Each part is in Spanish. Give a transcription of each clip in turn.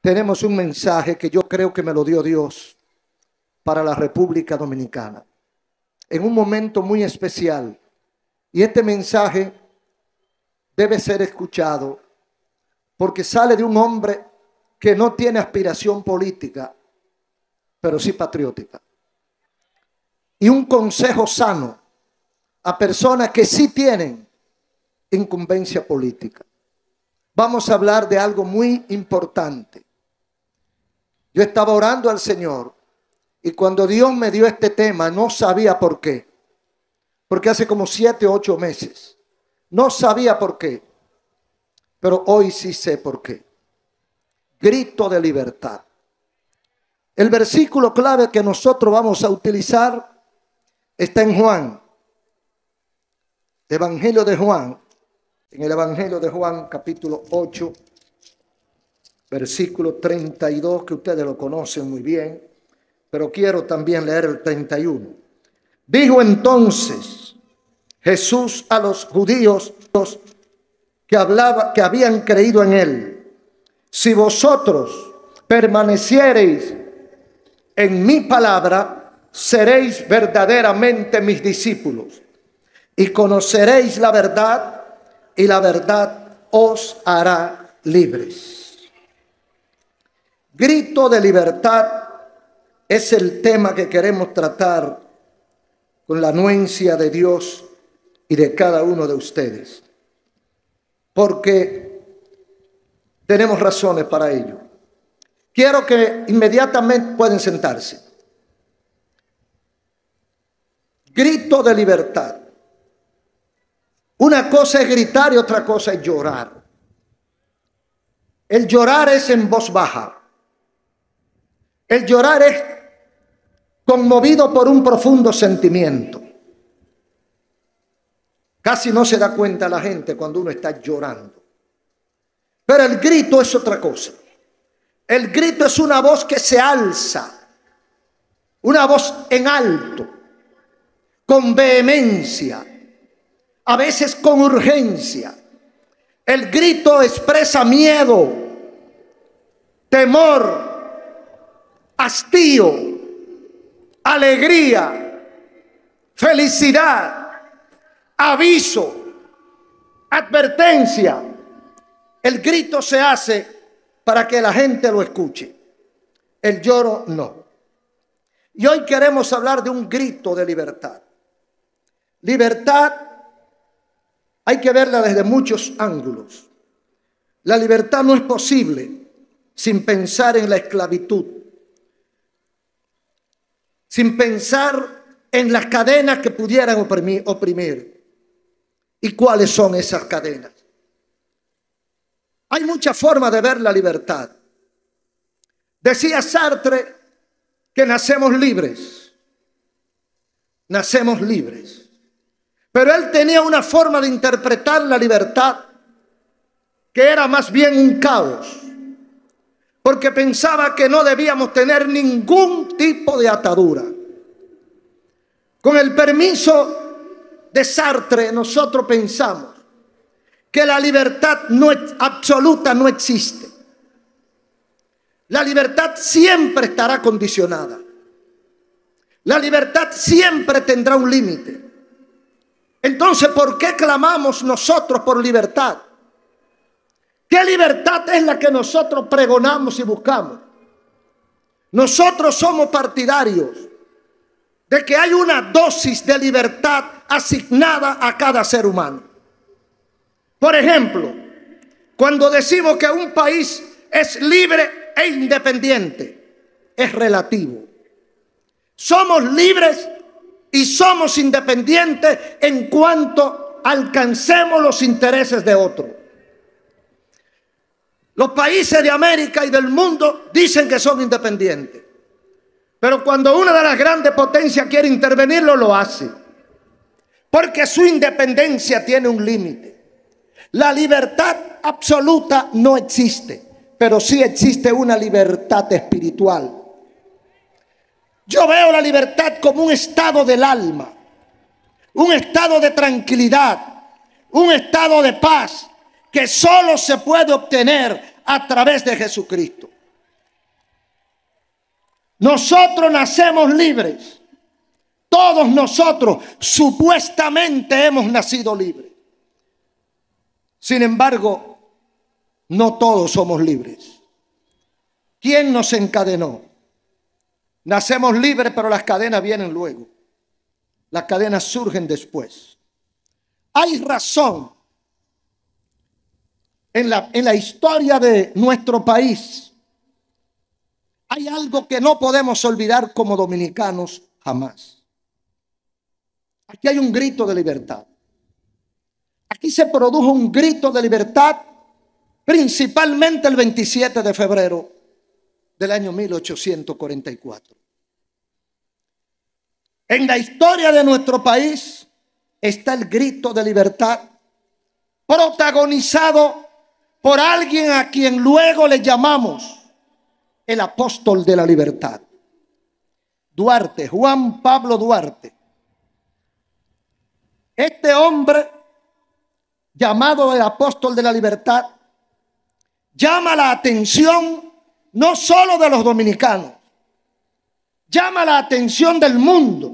tenemos un mensaje que yo creo que me lo dio Dios para la República Dominicana, en un momento muy especial. Y este mensaje debe ser escuchado porque sale de un hombre que no tiene aspiración política, pero sí patriótica. Y un consejo sano a personas que sí tienen incumbencia política. Vamos a hablar de algo muy importante. Yo estaba orando al Señor y cuando Dios me dio este tema no sabía por qué. Porque hace como siete o ocho meses. No sabía por qué. Pero hoy sí sé por qué. Grito de libertad. El versículo clave que nosotros vamos a utilizar está en Juan. Evangelio de Juan. En el Evangelio de Juan capítulo 8 versículo 32, que ustedes lo conocen muy bien, pero quiero también leer el 31. Dijo entonces Jesús a los judíos que, hablaba, que habían creído en él, si vosotros permaneciereis en mi palabra, seréis verdaderamente mis discípulos y conoceréis la verdad y la verdad os hará libres. Grito de libertad es el tema que queremos tratar con la anuencia de Dios y de cada uno de ustedes. Porque tenemos razones para ello. Quiero que inmediatamente pueden sentarse. Grito de libertad. Una cosa es gritar y otra cosa es llorar. El llorar es en voz baja. El llorar es conmovido por un profundo sentimiento. Casi no se da cuenta la gente cuando uno está llorando. Pero el grito es otra cosa. El grito es una voz que se alza, una voz en alto, con vehemencia, a veces con urgencia. El grito expresa miedo, temor, hastío, alegría, felicidad, aviso, advertencia. El grito se hace para que la gente lo escuche. El lloro no. Y hoy queremos hablar de un grito de libertad. Libertad hay que verla desde muchos ángulos. La libertad no es posible sin pensar en la esclavitud sin pensar en las cadenas que pudieran oprimir. ¿Y cuáles son esas cadenas? Hay muchas formas de ver la libertad. Decía Sartre que nacemos libres. Nacemos libres. Pero él tenía una forma de interpretar la libertad que era más bien un caos porque pensaba que no debíamos tener ningún tipo de atadura. Con el permiso de Sartre, nosotros pensamos que la libertad no es, absoluta no existe. La libertad siempre estará condicionada. La libertad siempre tendrá un límite. Entonces, ¿por qué clamamos nosotros por libertad? ¿Qué libertad es la que nosotros pregonamos y buscamos? Nosotros somos partidarios de que hay una dosis de libertad asignada a cada ser humano. Por ejemplo, cuando decimos que un país es libre e independiente, es relativo. Somos libres y somos independientes en cuanto alcancemos los intereses de otros. Los países de América y del mundo dicen que son independientes. Pero cuando una de las grandes potencias quiere intervenir, lo hace. Porque su independencia tiene un límite. La libertad absoluta no existe, pero sí existe una libertad espiritual. Yo veo la libertad como un estado del alma, un estado de tranquilidad, un estado de paz, que solo se puede obtener a través de Jesucristo. Nosotros nacemos libres. Todos nosotros supuestamente hemos nacido libres. Sin embargo, no todos somos libres. ¿Quién nos encadenó? Nacemos libres, pero las cadenas vienen luego. Las cadenas surgen después. Hay razón en la, en la historia de nuestro país, hay algo que no podemos olvidar como dominicanos jamás. Aquí hay un grito de libertad. Aquí se produjo un grito de libertad principalmente el 27 de febrero del año 1844. En la historia de nuestro país está el grito de libertad protagonizado por alguien a quien luego le llamamos el apóstol de la libertad. Duarte, Juan Pablo Duarte. Este hombre, llamado el apóstol de la libertad, llama la atención no solo de los dominicanos, llama la atención del mundo,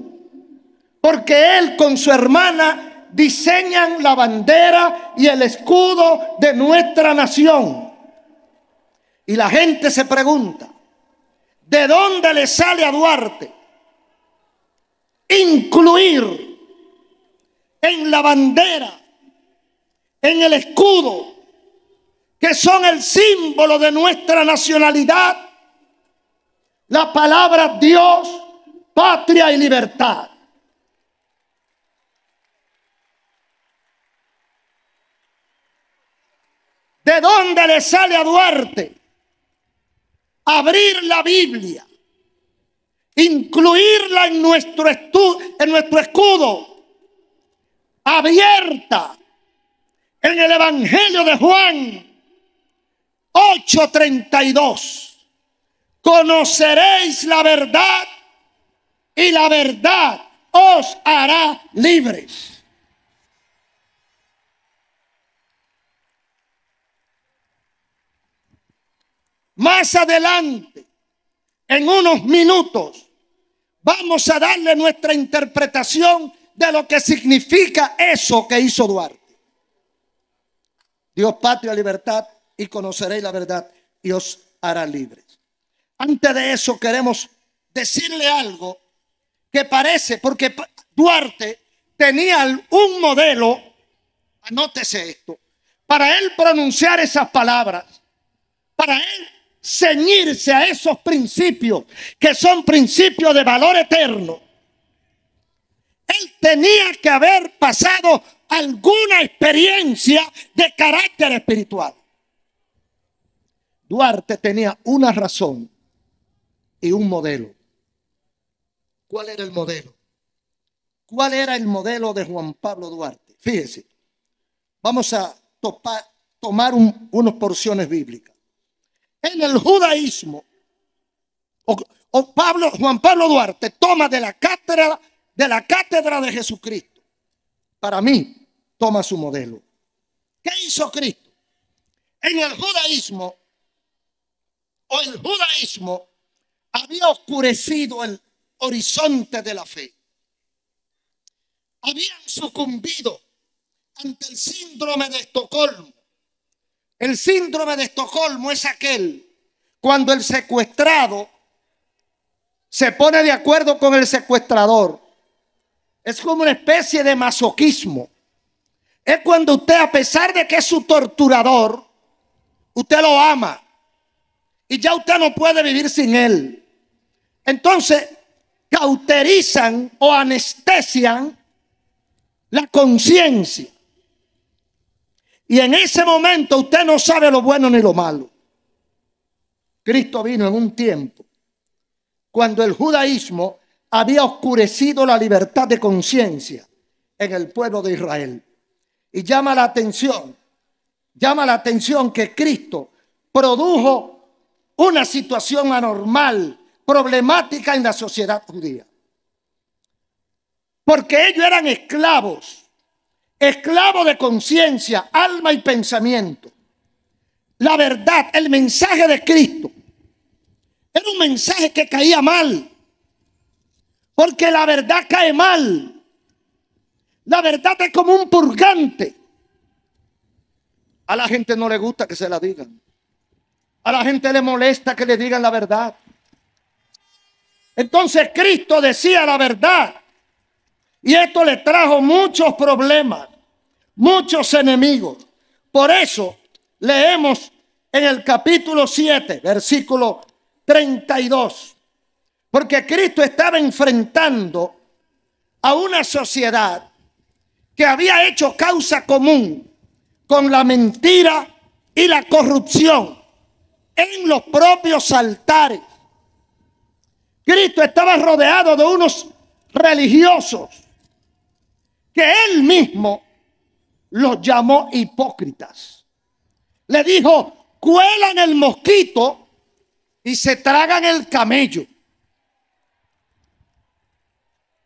porque él con su hermana diseñan la bandera y el escudo de nuestra nación. Y la gente se pregunta, ¿de dónde le sale a Duarte incluir en la bandera, en el escudo, que son el símbolo de nuestra nacionalidad, la palabra Dios, patria y libertad? ¿De dónde le sale a Duarte abrir la Biblia, incluirla en nuestro, en nuestro escudo, abierta en el Evangelio de Juan 8:32? Conoceréis la verdad y la verdad os hará libres. Más adelante, en unos minutos, vamos a darle nuestra interpretación de lo que significa eso que hizo Duarte. Dios, patria, libertad, y conoceréis la verdad, y os hará libres. Antes de eso queremos decirle algo que parece, porque Duarte tenía un modelo, anótese esto, para él pronunciar esas palabras, para él ceñirse a esos principios, que son principios de valor eterno. Él tenía que haber pasado alguna experiencia de carácter espiritual. Duarte tenía una razón y un modelo. ¿Cuál era el modelo? ¿Cuál era el modelo de Juan Pablo Duarte? Fíjese, vamos a tomar unas porciones bíblicas en el judaísmo. O, Pablo, Juan Pablo Duarte toma de la cátedra de la cátedra de Jesucristo. Para mí, toma su modelo. ¿Qué hizo Cristo? En el judaísmo, o el judaísmo había oscurecido el horizonte de la fe. Habían sucumbido ante el síndrome de Estocolmo el síndrome de Estocolmo es aquel cuando el secuestrado se pone de acuerdo con el secuestrador. Es como una especie de masoquismo. Es cuando usted, a pesar de que es su torturador, usted lo ama y ya usted no puede vivir sin él. Entonces, cauterizan o anestesian la conciencia y en ese momento usted no sabe lo bueno ni lo malo. Cristo vino en un tiempo cuando el judaísmo había oscurecido la libertad de conciencia en el pueblo de Israel. Y llama la atención, llama la atención que Cristo produjo una situación anormal, problemática en la sociedad judía. Porque ellos eran esclavos esclavo de conciencia, alma y pensamiento. La verdad, el mensaje de Cristo, era un mensaje que caía mal, porque la verdad cae mal. La verdad es como un purgante. A la gente no le gusta que se la digan. A la gente le molesta que le digan la verdad. Entonces Cristo decía la verdad. Y esto le trajo muchos problemas muchos enemigos. Por eso leemos en el capítulo 7, versículo 32, porque Cristo estaba enfrentando a una sociedad que había hecho causa común con la mentira y la corrupción en los propios altares. Cristo estaba rodeado de unos religiosos que él mismo los llamó hipócritas. Le dijo, cuelan el mosquito y se tragan el camello.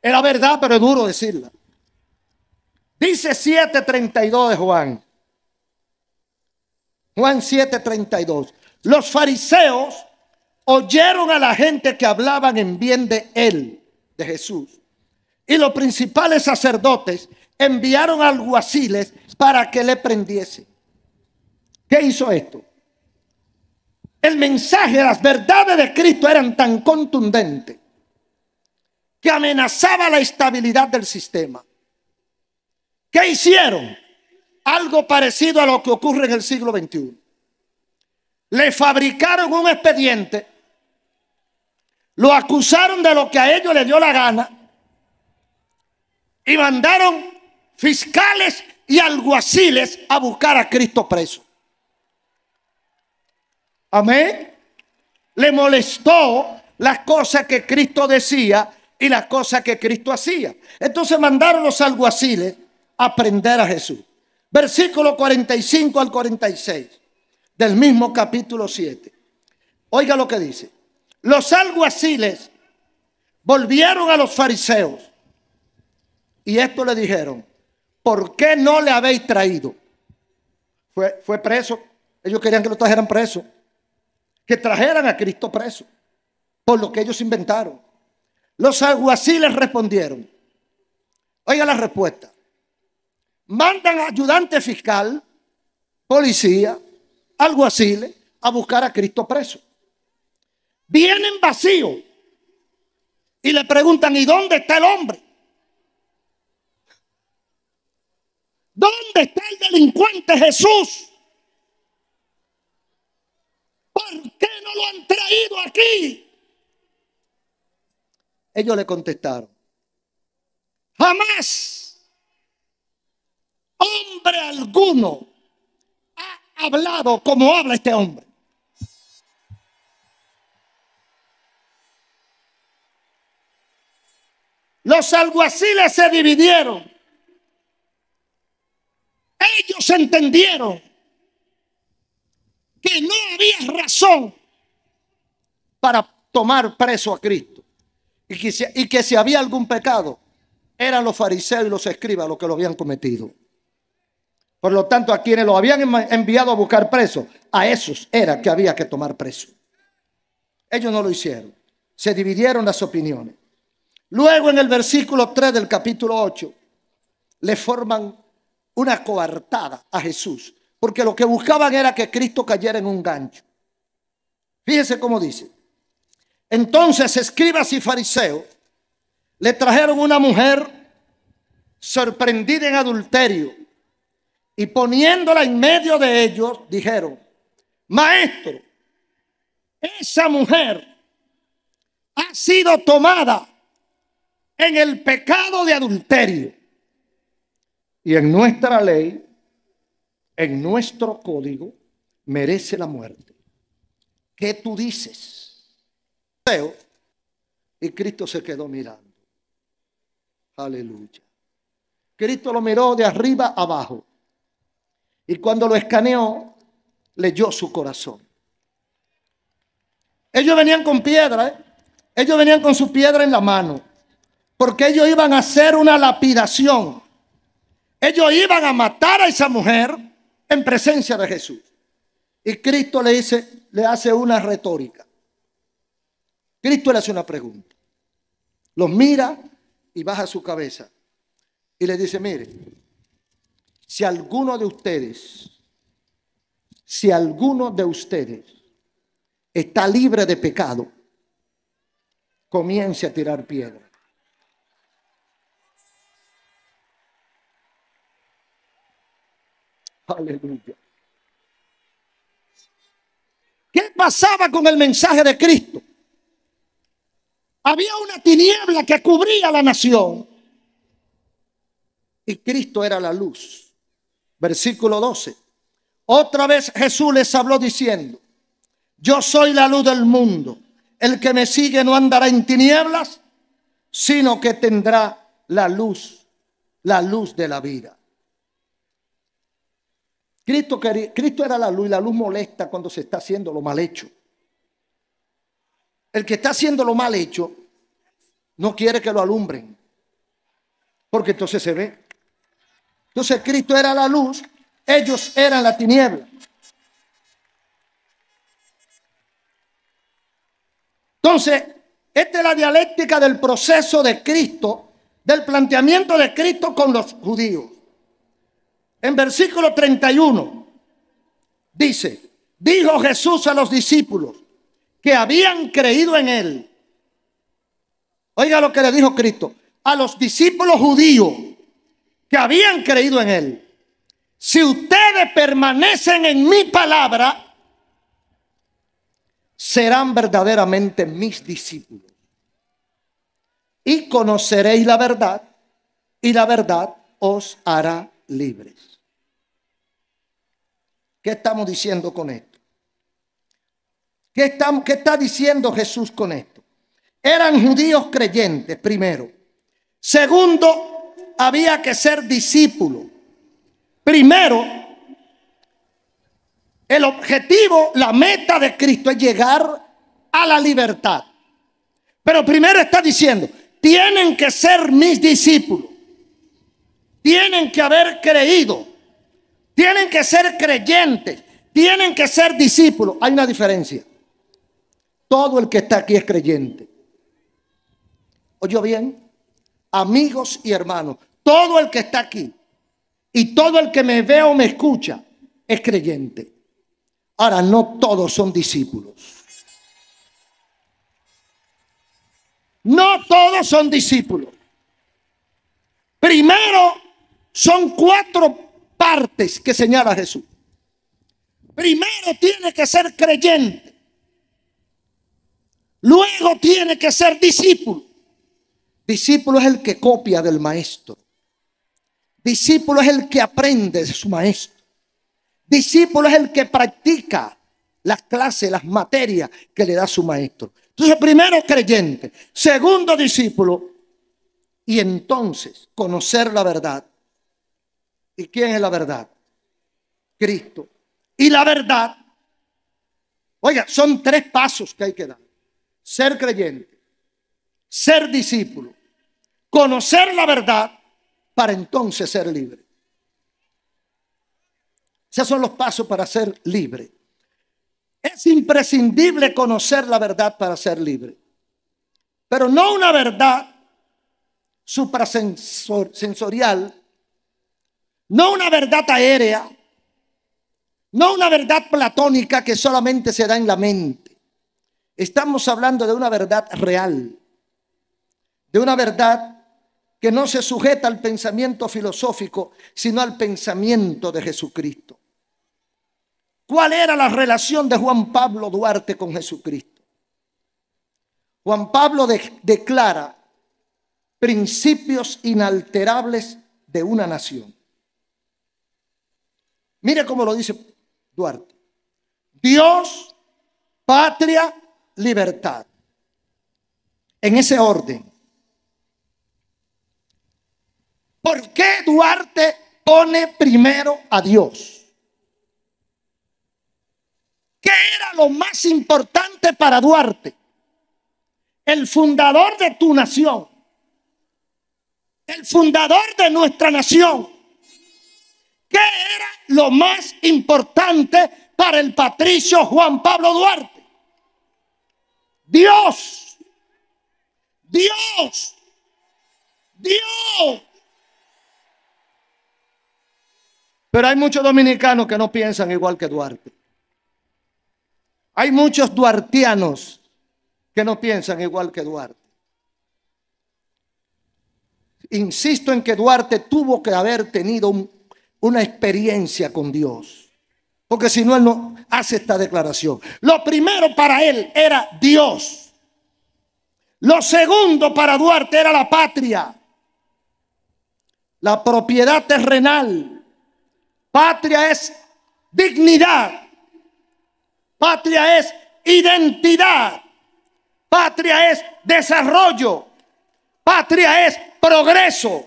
Era verdad, pero es duro decirla. Dice 7.32 de Juan. Juan 7.32. Los fariseos oyeron a la gente que hablaban en bien de él, de Jesús. Y los principales sacerdotes enviaron alguaciles para que le prendiese. ¿Qué hizo esto? El mensaje, las verdades de Cristo eran tan contundentes que amenazaba la estabilidad del sistema. ¿Qué hicieron? Algo parecido a lo que ocurre en el siglo XXI. Le fabricaron un expediente, lo acusaron de lo que a ellos les dio la gana y mandaron fiscales y alguaciles a buscar a Cristo preso. Amén. Le molestó las cosas que Cristo decía y las cosas que Cristo hacía. Entonces mandaron los alguaciles a prender a Jesús. Versículo 45 al 46 del mismo capítulo 7. Oiga lo que dice. Los alguaciles volvieron a los fariseos y esto le dijeron, ¿por qué no le habéis traído? Fue, preso. Ellos querían que lo trajeran preso. Que trajeran a Cristo preso. Por lo que ellos inventaron. Los alguaciles respondieron. Oiga la respuesta. Mandan ayudante fiscal, policía, alguaciles a buscar a Cristo preso. Vienen vacíos y le preguntan, ¿y dónde está el hombre? ¿Dónde está el delincuente Jesús? ¿Por qué no lo han traído aquí? Ellos le contestaron, jamás hombre alguno ha hablado como habla este hombre. Los alguaciles se dividieron. Ellos entendieron que no había razón para tomar preso a Cristo. Y que, si, había algún pecado, eran los fariseos y los escribas los que lo habían cometido. Por lo tanto, a quienes lo habían enviado a buscar preso, a esos era que había que tomar preso. Ellos no lo hicieron. Se dividieron las opiniones. Luego en el versículo 3 del capítulo 8, le forman una coartada a Jesús, porque lo que buscaban era que Cristo cayera en un gancho. Fíjese cómo dice. Entonces escribas y fariseos le trajeron una mujer sorprendida en adulterio y poniéndola en medio de ellos, dijeron, maestro, esa mujer ha sido tomada en el pecado de adulterio. Y en nuestra ley, en nuestro código, merece la muerte. ¿Qué tú dices? Y Cristo se quedó mirando. Aleluya. Cristo lo miró de arriba abajo. Y cuando lo escaneó, leyó su corazón. Ellos venían con piedra, ¿eh? ellos venían con su piedra en la mano, porque ellos iban a hacer una lapidación. Ellos iban a matar a esa mujer en presencia de Jesús. Y Cristo le, dice, le hace una retórica. Cristo le hace una pregunta. Los mira y baja su cabeza. Y le dice, mire, si alguno de ustedes, si alguno de ustedes está libre de pecado, comience a tirar piedra. Aleluya. ¿Qué pasaba con el mensaje de Cristo? Había una tiniebla que cubría la nación. Y Cristo era la luz. Versículo 12. Otra vez Jesús les habló diciendo, yo soy la luz del mundo. El que me sigue no andará en tinieblas, sino que tendrá la luz, la luz de la vida. Cristo, era la luz y la luz molesta cuando se está haciendo lo mal hecho. El que está haciendo lo mal hecho no quiere que lo alumbren, porque entonces se ve. Entonces Cristo era la luz, ellos eran la tiniebla. Entonces, esta es la dialéctica del proceso de Cristo, del planteamiento de Cristo con los judíos. En versículo 31 dice, dijo Jesús a los discípulos que habían creído en él. Oiga lo que le dijo Cristo, a los discípulos judíos que habían creído en él. Si ustedes permanecen en mi palabra, serán verdaderamente mis discípulos. Y conoceréis la verdad, y la verdad os hará libre. ¿Qué estamos diciendo con esto? ¿Qué, está diciendo Jesús con esto? Eran judíos creyentes, primero. Segundo, había que ser discípulo. Primero, el objetivo, la meta de Cristo es llegar a la libertad. Pero primero está diciendo, tienen que ser mis discípulos. Tienen que haber creído tienen que ser creyentes, tienen que ser discípulos. Hay una diferencia. Todo el que está aquí es creyente. yo bien, amigos y hermanos, todo el que está aquí y todo el que me ve o me escucha es creyente. Ahora, no todos son discípulos. No todos son discípulos. Primero, son cuatro partes que señala Jesús. Primero tiene que ser creyente. Luego tiene que ser discípulo. Discípulo es el que copia del maestro. Discípulo es el que aprende de su maestro. Discípulo es el que practica las clases, las materias que le da su maestro. Entonces, primero creyente, segundo discípulo, y entonces conocer la verdad ¿Y quién es la verdad? Cristo. Y la verdad, oiga, son tres pasos que hay que dar. Ser creyente, ser discípulo, conocer la verdad para entonces ser libre. Esos son los pasos para ser libre. Es imprescindible conocer la verdad para ser libre. Pero no una verdad suprasensorial no una verdad aérea, no una verdad platónica que solamente se da en la mente. Estamos hablando de una verdad real, de una verdad que no se sujeta al pensamiento filosófico, sino al pensamiento de Jesucristo. ¿Cuál era la relación de Juan Pablo Duarte con Jesucristo? Juan Pablo declara principios inalterables de una nación. Mire cómo lo dice Duarte. Dios, patria, libertad. En ese orden. ¿Por qué Duarte pone primero a Dios? ¿Qué era lo más importante para Duarte? El fundador de tu nación, el fundador de nuestra nación, ¿Qué era lo más importante para el patricio Juan Pablo Duarte? Dios, Dios, Dios. Pero hay muchos dominicanos que no piensan igual que Duarte. Hay muchos duartianos que no piensan igual que Duarte. Insisto en que Duarte tuvo que haber tenido un una experiencia con Dios. Porque si no, él no hace esta declaración. Lo primero para él era Dios. Lo segundo para Duarte era la patria. La propiedad terrenal. Patria es dignidad. Patria es identidad. Patria es desarrollo. Patria es progreso.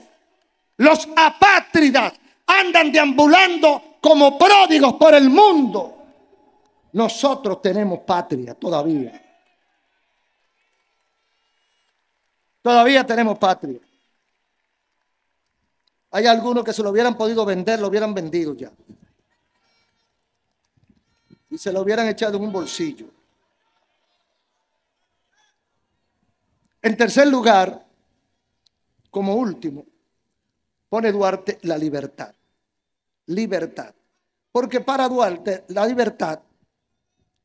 Los apátridas andan deambulando como pródigos por el mundo. Nosotros tenemos patria todavía. Todavía tenemos patria. Hay algunos que se lo hubieran podido vender, lo hubieran vendido ya. Y se lo hubieran echado en un bolsillo. En tercer lugar, como último, pone Duarte la libertad libertad. Porque para Duarte la libertad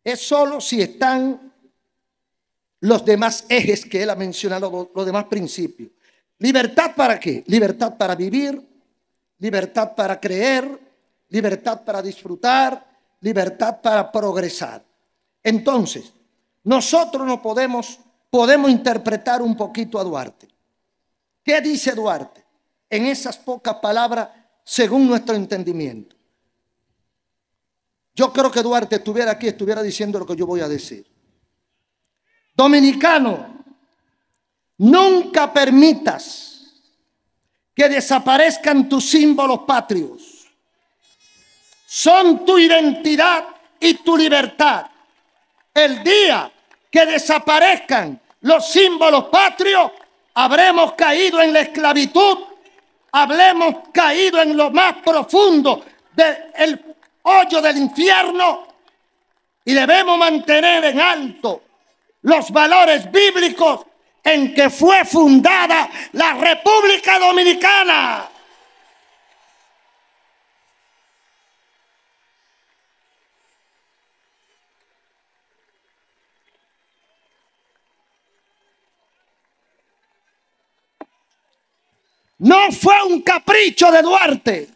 es solo si están los demás ejes que él ha mencionado, los demás principios. ¿Libertad para qué? Libertad para vivir, libertad para creer, libertad para disfrutar, libertad para progresar. Entonces, nosotros no podemos, podemos interpretar un poquito a Duarte. ¿Qué dice Duarte? En esas pocas palabras según nuestro entendimiento. Yo creo que Duarte estuviera aquí, estuviera diciendo lo que yo voy a decir. Dominicano, nunca permitas que desaparezcan tus símbolos patrios. Son tu identidad y tu libertad. El día que desaparezcan los símbolos patrios, habremos caído en la esclavitud hablemos caído en lo más profundo del hoyo del infierno y debemos mantener en alto los valores bíblicos en que fue fundada la República Dominicana. No fue un capricho de Duarte.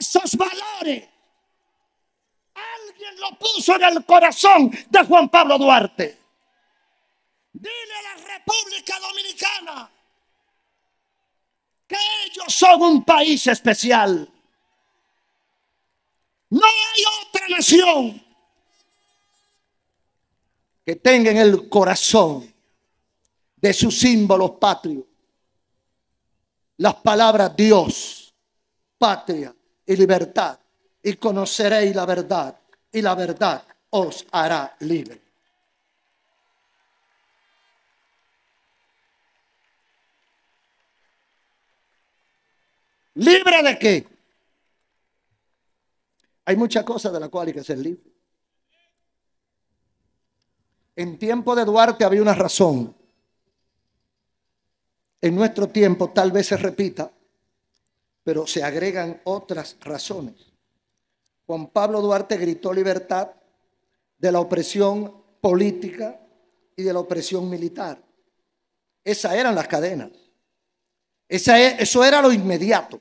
Esos valores alguien lo puso en el corazón de Juan Pablo Duarte. Dile a la República Dominicana que ellos son un país especial. No hay otra nación que tenga en el corazón de sus símbolos patrios. Las palabras Dios, patria y libertad. Y conoceréis la verdad y la verdad os hará libre. ¿Libre de qué? Hay muchas cosas de las cuales hay que ser libre. En tiempo de Duarte había una razón en nuestro tiempo tal vez se repita, pero se agregan otras razones. Juan Pablo Duarte gritó libertad de la opresión política y de la opresión militar. Esas eran las cadenas. E, eso era lo inmediato.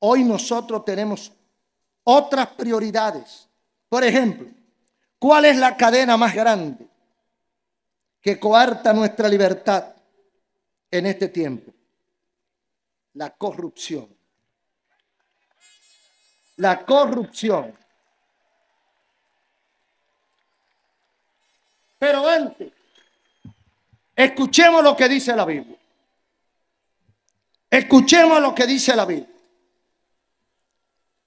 Hoy nosotros tenemos otras prioridades. Por ejemplo, ¿cuál es la cadena más grande que coarta nuestra libertad? en este tiempo. La corrupción. La corrupción. Pero antes, escuchemos lo que dice la Biblia. Escuchemos lo que dice la Biblia.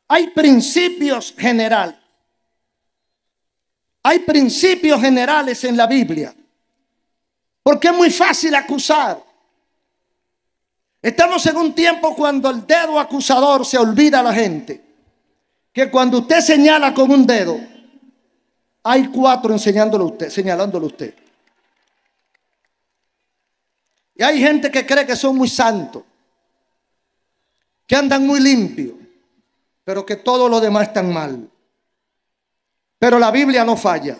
Hay principios generales. Hay principios generales en la Biblia. Porque es muy fácil acusar. Estamos en un tiempo cuando el dedo acusador se olvida a la gente. Que cuando usted señala con un dedo, hay cuatro enseñándolo usted, usted. Y hay gente que cree que son muy santos, que andan muy limpios, pero que todo lo demás están mal. Pero la Biblia no falla.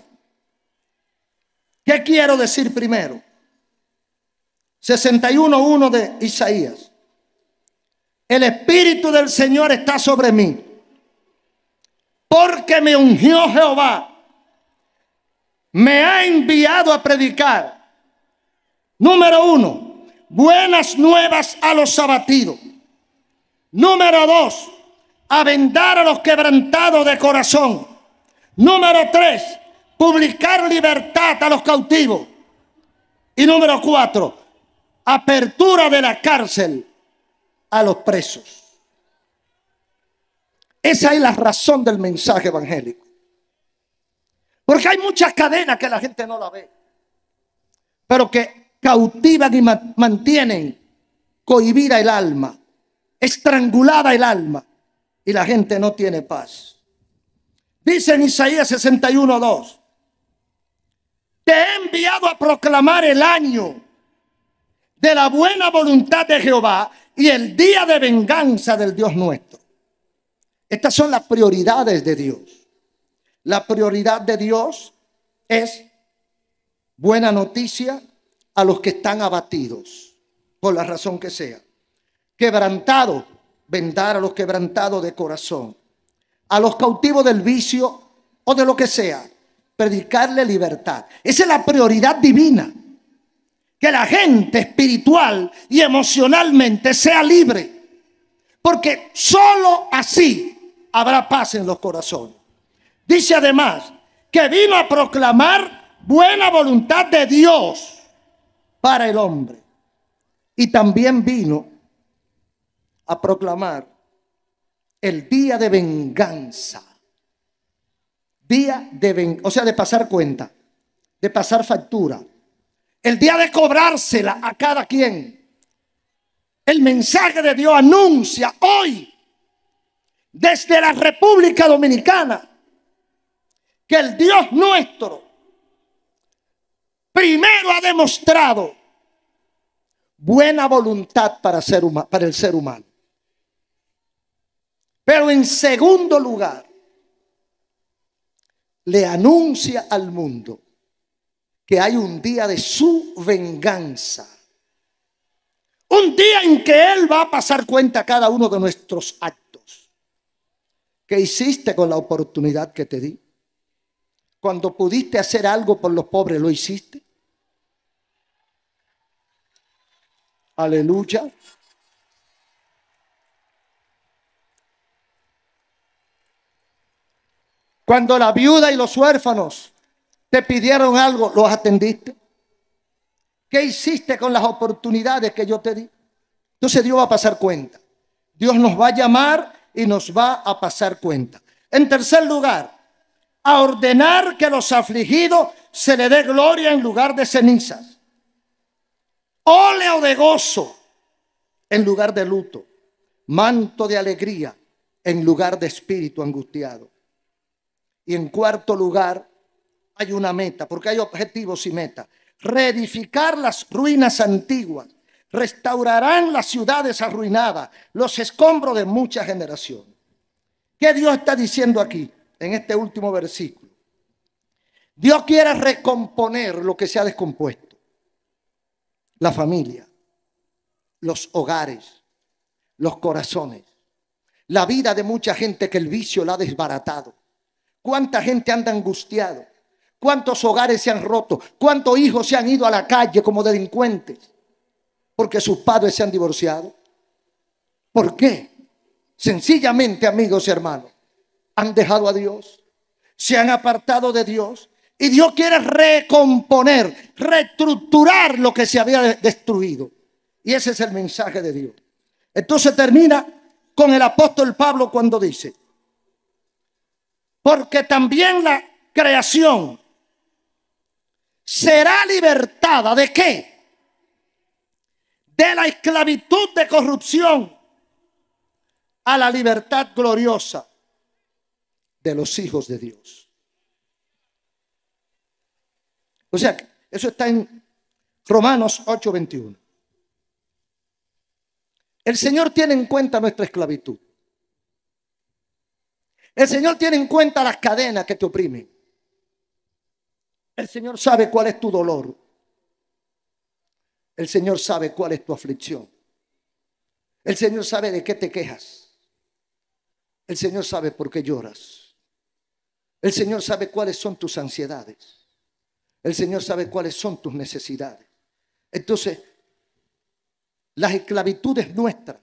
¿Qué quiero decir primero? 61.1 de Isaías. El Espíritu del Señor está sobre mí, porque me ungió Jehová, me ha enviado a predicar. Número uno, buenas nuevas a los abatidos. Número dos, a vendar a los quebrantados de corazón. Número tres, publicar libertad a los cautivos. Y número cuatro, apertura de la cárcel a los presos. Esa es la razón del mensaje evangélico. Porque hay muchas cadenas que la gente no la ve, pero que cautivan y mantienen cohibida el alma, estrangulada el alma, y la gente no tiene paz. Dice en Isaías 61, 2, te he enviado a proclamar el año de la buena voluntad de Jehová y el día de venganza del Dios nuestro. Estas son las prioridades de Dios. La prioridad de Dios es buena noticia a los que están abatidos, por la razón que sea. Quebrantado, vendar a los quebrantados de corazón. A los cautivos del vicio o de lo que sea, predicarle libertad. Esa es la prioridad divina que la gente espiritual y emocionalmente sea libre. Porque sólo así habrá paz en los corazones. Dice además que vino a proclamar buena voluntad de Dios para el hombre. Y también vino a proclamar el día de venganza. Día de venganza, o sea, de pasar cuenta, de pasar factura el día de cobrársela a cada quien. El mensaje de Dios anuncia hoy, desde la República Dominicana, que el Dios nuestro primero ha demostrado buena voluntad para, para el ser humano. Pero en segundo lugar, le anuncia al mundo que hay un día de su venganza. Un día en que Él va a pasar cuenta a cada uno de nuestros actos. ¿Qué hiciste con la oportunidad que te di? Cuando pudiste hacer algo por los pobres, ¿lo hiciste? Aleluya. Cuando la viuda y los huérfanos te pidieron algo, los atendiste. ¿Qué hiciste con las oportunidades que yo te di? Entonces Dios va a pasar cuenta. Dios nos va a llamar y nos va a pasar cuenta. En tercer lugar, a ordenar que los afligidos se le dé gloria en lugar de cenizas. Óleo de gozo en lugar de luto. Manto de alegría en lugar de espíritu angustiado. Y en cuarto lugar, hay una meta, porque hay objetivos y metas. Reedificar las ruinas antiguas, restaurarán las ciudades arruinadas, los escombros de muchas generaciones. ¿Qué Dios está diciendo aquí, en este último versículo? Dios quiere recomponer lo que se ha descompuesto. La familia, los hogares, los corazones, la vida de mucha gente que el vicio la ha desbaratado. ¿Cuánta gente anda angustiado? cuántos hogares se han roto, cuántos hijos se han ido a la calle como delincuentes, porque sus padres se han divorciado. ¿Por qué? Sencillamente, amigos y hermanos, han dejado a Dios, se han apartado de Dios y Dios quiere recomponer, reestructurar lo que se había destruido. Y ese es el mensaje de Dios. Entonces termina con el apóstol Pablo cuando dice, porque también la creación será libertada. ¿De qué? De la esclavitud de corrupción a la libertad gloriosa de los hijos de Dios. O sea, eso está en Romanos 8:21. El Señor tiene en cuenta nuestra esclavitud. El Señor tiene en cuenta las cadenas que te oprimen. El Señor sabe cuál es tu dolor. El Señor sabe cuál es tu aflicción. El Señor sabe de qué te quejas. El Señor sabe por qué lloras. El Señor sabe cuáles son tus ansiedades. El Señor sabe cuáles son tus necesidades. Entonces, las esclavitudes nuestras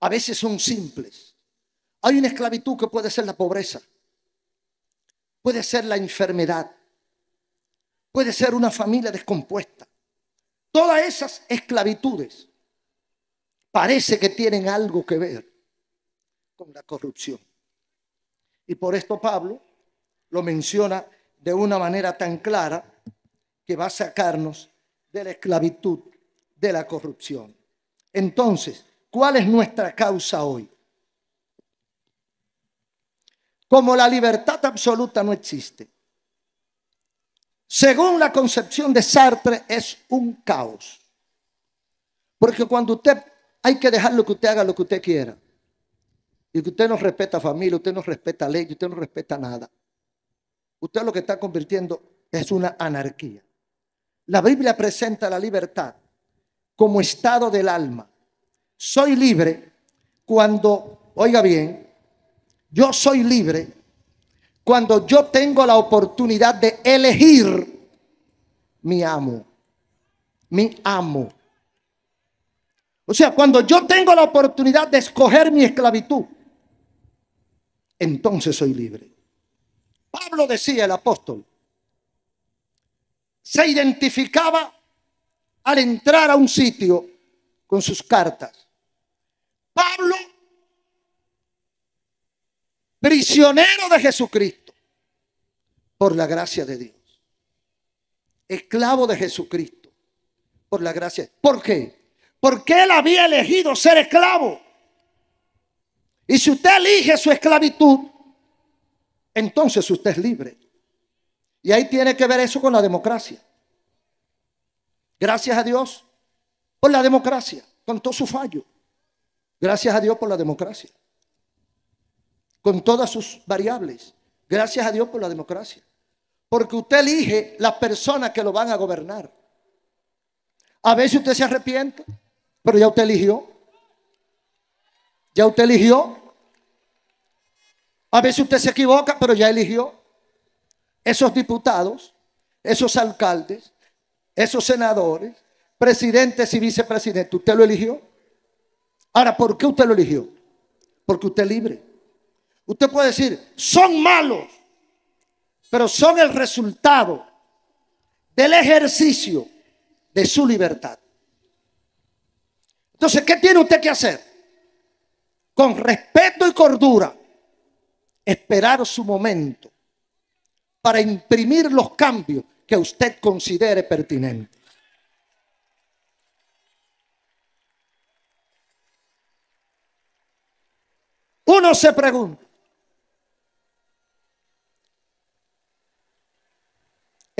a veces son simples. Hay una esclavitud que puede ser la pobreza, puede ser la enfermedad, puede ser una familia descompuesta. Todas esas esclavitudes parece que tienen algo que ver con la corrupción. Y por esto Pablo lo menciona de una manera tan clara que va a sacarnos de la esclavitud, de la corrupción. Entonces, ¿cuál es nuestra causa hoy? Como la libertad absoluta no existe, según la concepción de Sartre, es un caos. Porque cuando usted, hay que dejarlo que usted haga lo que usted quiera. Y que usted no respeta familia, usted no respeta ley, usted no respeta nada. Usted lo que está convirtiendo es una anarquía. La Biblia presenta la libertad como estado del alma. Soy libre cuando, oiga bien, yo soy libre cuando yo tengo la oportunidad de elegir mi amo, mi amo. O sea, cuando yo tengo la oportunidad de escoger mi esclavitud, entonces soy libre. Pablo decía, el apóstol, se identificaba al entrar a un sitio con sus cartas. Pablo prisionero de Jesucristo, por la gracia de Dios. Esclavo de Jesucristo, por la gracia. ¿Por qué? Porque él había elegido ser esclavo. Y si usted elige su esclavitud, entonces usted es libre. Y ahí tiene que ver eso con la democracia. Gracias a Dios por la democracia, con todo su fallo. Gracias a Dios por la democracia con todas sus variables. Gracias a Dios por la democracia. Porque usted elige las personas que lo van a gobernar. A veces usted se arrepiente, pero ya usted eligió. Ya usted eligió. A veces usted se equivoca, pero ya eligió. Esos diputados, esos alcaldes, esos senadores, presidentes y vicepresidentes, usted lo eligió. Ahora, ¿por qué usted lo eligió? Porque usted es libre. Usted puede decir, son malos, pero son el resultado del ejercicio de su libertad. Entonces, ¿qué tiene usted que hacer? Con respeto y cordura, esperar su momento para imprimir los cambios que usted considere pertinentes. Uno se pregunta,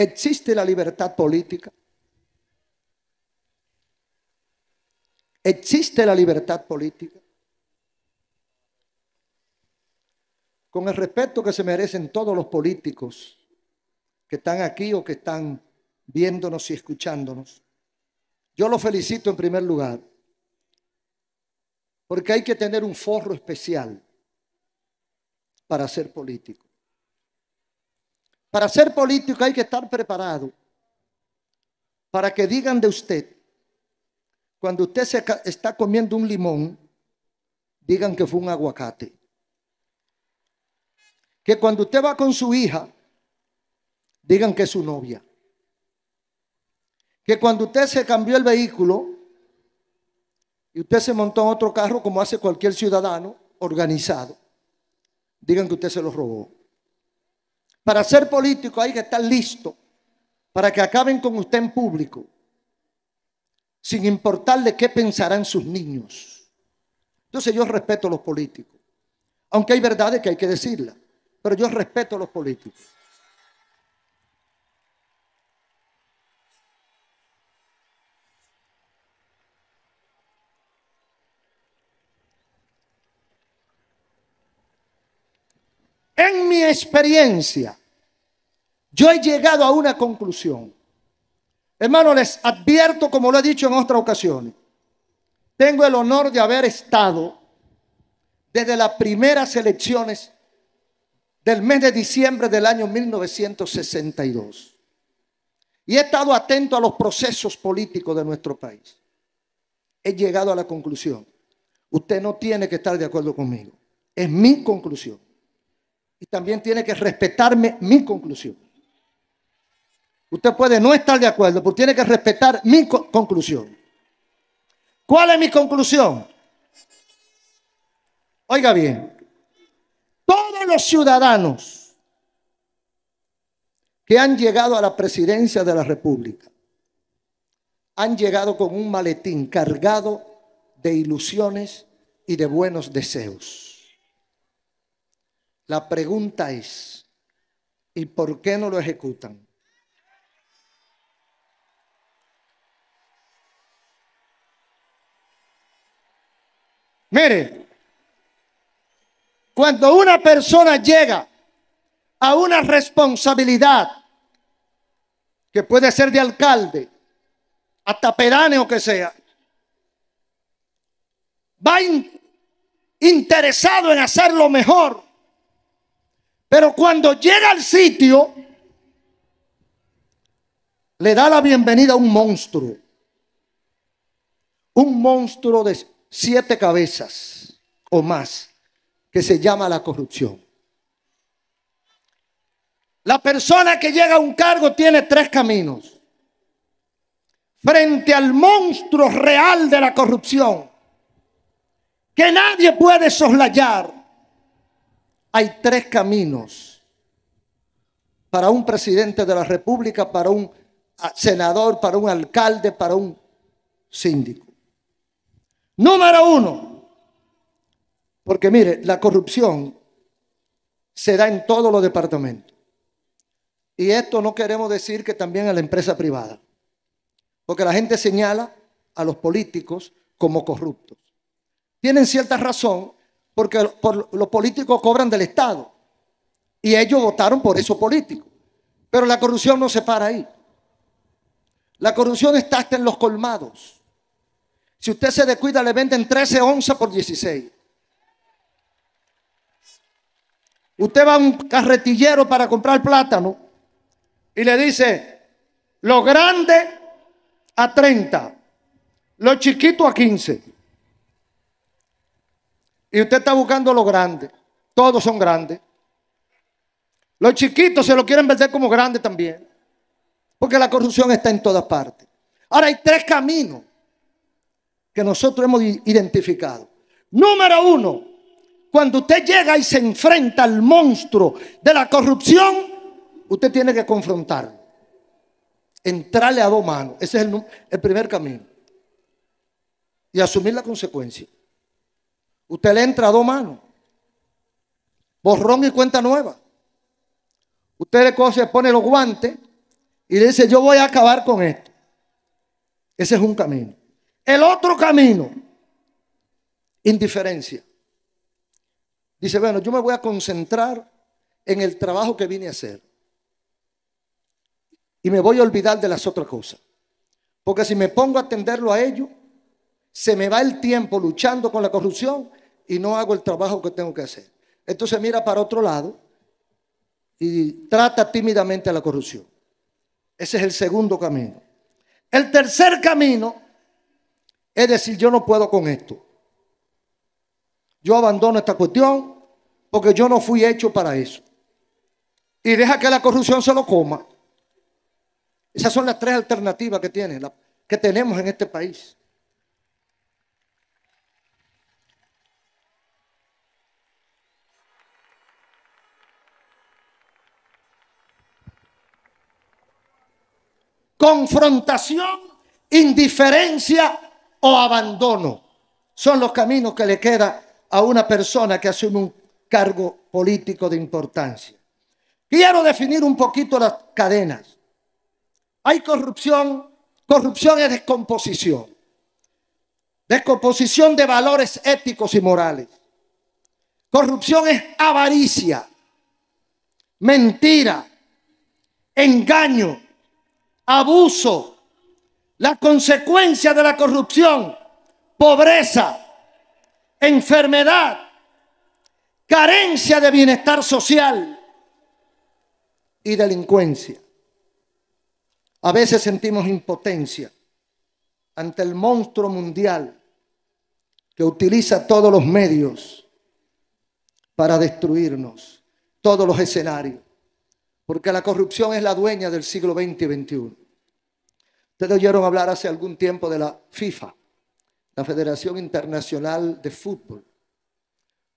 ¿Existe la libertad política? ¿Existe la libertad política? Con el respeto que se merecen todos los políticos que están aquí o que están viéndonos y escuchándonos, yo los felicito en primer lugar, porque hay que tener un forro especial para ser político. Para ser político hay que estar preparado para que digan de usted, cuando usted se está comiendo un limón, digan que fue un aguacate. Que cuando usted va con su hija, digan que es su novia. Que cuando usted se cambió el vehículo y usted se montó en otro carro como hace cualquier ciudadano organizado, digan que usted se lo robó. Para ser político hay que estar listo para que acaben con usted en público, sin importarle qué pensarán sus niños. Entonces yo respeto a los políticos, aunque hay verdades que hay que decirlas, pero yo respeto a los políticos. En mi experiencia, yo he llegado a una conclusión. Hermanos, les advierto, como lo he dicho en otras ocasiones, tengo el honor de haber estado desde las primeras elecciones del mes de diciembre del año 1962. Y he estado atento a los procesos políticos de nuestro país. He llegado a la conclusión, usted no tiene que estar de acuerdo conmigo. Es mi conclusión. Y también tiene que respetarme mi conclusión. Usted puede no estar de acuerdo, pero tiene que respetar mi conclusión. ¿Cuál es mi conclusión? Oiga bien, todos los ciudadanos que han llegado a la presidencia de la República han llegado con un maletín cargado de ilusiones y de buenos deseos. La pregunta es, ¿y por qué no lo ejecutan? Mire, cuando una persona llega a una responsabilidad que puede ser de alcalde, hasta o que sea, va interesado en hacerlo mejor. Pero cuando llega al sitio, le da la bienvenida a un monstruo. Un monstruo de, siete cabezas o más que se llama la corrupción. La persona que llega a un cargo tiene tres caminos. Frente al monstruo real de la corrupción, que nadie puede soslayar, hay tres caminos para un presidente de la República, para un senador, para un alcalde, para un síndico. Número uno. Porque mire, la corrupción se da en todos los departamentos. Y esto no queremos decir que también a la empresa privada. Porque la gente señala a los políticos como corruptos. Tienen cierta razón porque los políticos cobran del Estado. Y ellos votaron por esos políticos. Pero la corrupción no se para ahí. La corrupción está hasta en los colmados. Si usted se descuida, le venden 13 onzas por 16. Usted va a un carretillero para comprar plátano y le dice, lo grande a 30, lo chiquito a 15. Y usted está buscando lo grande. Todos son grandes. Los chiquitos se lo quieren vender como grande también. Porque la corrupción está en todas partes. Ahora hay tres caminos que nosotros hemos identificado. Número uno, cuando usted llega y se enfrenta al monstruo de la corrupción, usted tiene que confrontarlo. Entrarle a dos manos. Ese es el, primer camino. Y asumir la consecuencia. Usted le entra a dos manos. Borrón y cuenta nueva. Usted le pone los guantes y le dice, yo voy a acabar con esto. Ese es un camino. El otro camino, indiferencia. Dice, bueno, yo me voy a concentrar en el trabajo que vine a hacer. Y me voy a olvidar de las otras cosas. Porque si me pongo a atenderlo a ello se me va el tiempo luchando con la corrupción y no hago el trabajo que tengo que hacer. Entonces mira para otro lado y trata tímidamente a la corrupción. Ese es el segundo camino. El tercer camino es decir, yo no puedo con esto. Yo abandono esta cuestión porque yo no fui hecho para eso. Y deja que la corrupción se lo coma. Esas son las tres alternativas que, tiene, que tenemos en este país. Confrontación, indiferencia o abandono. Son los caminos que le queda a una persona que asume un cargo político de importancia. Quiero definir un poquito las cadenas. Hay corrupción, corrupción es descomposición. Descomposición de valores éticos y morales. Corrupción es avaricia, mentira, engaño, abuso, la consecuencia de la corrupción, pobreza, enfermedad, carencia de bienestar social y delincuencia. A veces sentimos impotencia ante el monstruo mundial que utiliza todos los medios para destruirnos, todos los escenarios, porque la corrupción es la dueña del siglo XX y XXI. Ustedes oyeron hablar hace algún tiempo de la FIFA, la Federación Internacional de Fútbol.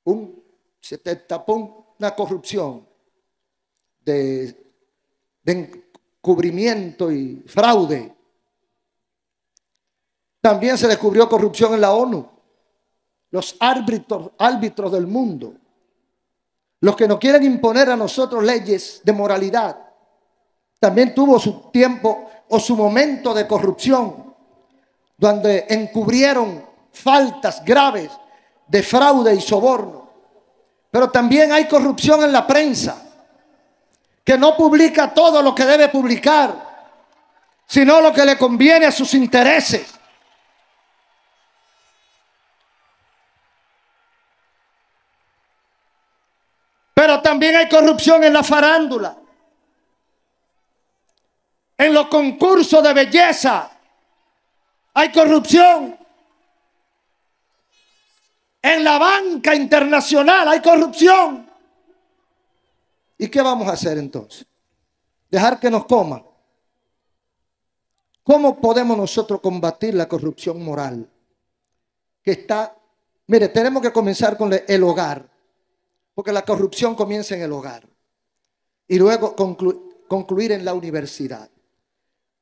Un, se te tapó una corrupción de, encubrimiento y fraude. También se descubrió corrupción en la ONU. Los árbitros, árbitros del mundo, los que nos quieren imponer a nosotros leyes de moralidad, también tuvo su tiempo o su momento de corrupción, donde encubrieron faltas graves de fraude y soborno. Pero también hay corrupción en la prensa, que no publica todo lo que debe publicar, sino lo que le conviene a sus intereses. Pero también hay corrupción en la farándula en los concursos de belleza hay corrupción. En la banca internacional hay corrupción. ¿Y qué vamos a hacer entonces? Dejar que nos coman. ¿Cómo podemos nosotros combatir la corrupción moral? Que está, mire, tenemos que comenzar con el hogar, porque la corrupción comienza en el hogar y luego concluir en la universidad.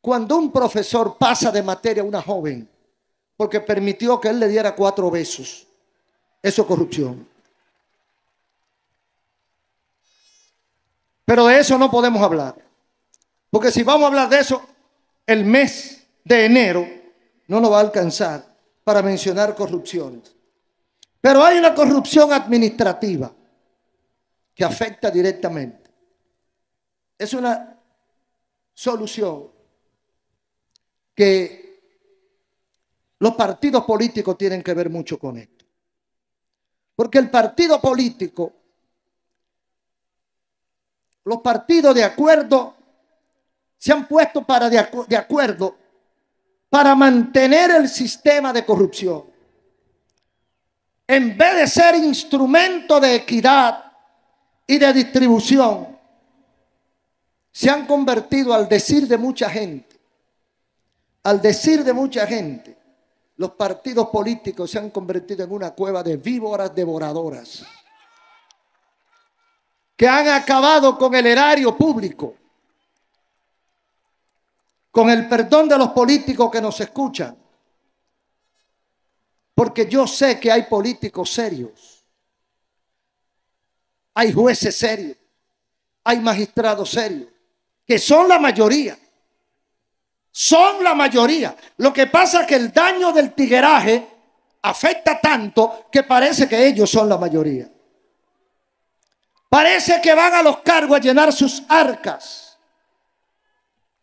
Cuando un profesor pasa de materia a una joven porque permitió que él le diera cuatro besos, eso es corrupción. Pero de eso no podemos hablar. Porque si vamos a hablar de eso, el mes de enero no nos va a alcanzar para mencionar corrupciones. Pero hay una corrupción administrativa que afecta directamente. Es una solución los partidos políticos tienen que ver mucho con esto. Porque el partido político, los partidos de acuerdo, se han puesto para de, de acuerdo para mantener el sistema de corrupción. En vez de ser instrumento de equidad y de distribución, se han convertido al decir de mucha gente al decir de mucha gente, los partidos políticos se han convertido en una cueva de víboras devoradoras que han acabado con el erario público. Con el perdón de los políticos que nos escuchan, porque yo sé que hay políticos serios, hay jueces serios, hay magistrados serios, que son la mayoría. Son la mayoría. Lo que pasa es que el daño del tigueraje afecta tanto que parece que ellos son la mayoría. Parece que van a los cargos a llenar sus arcas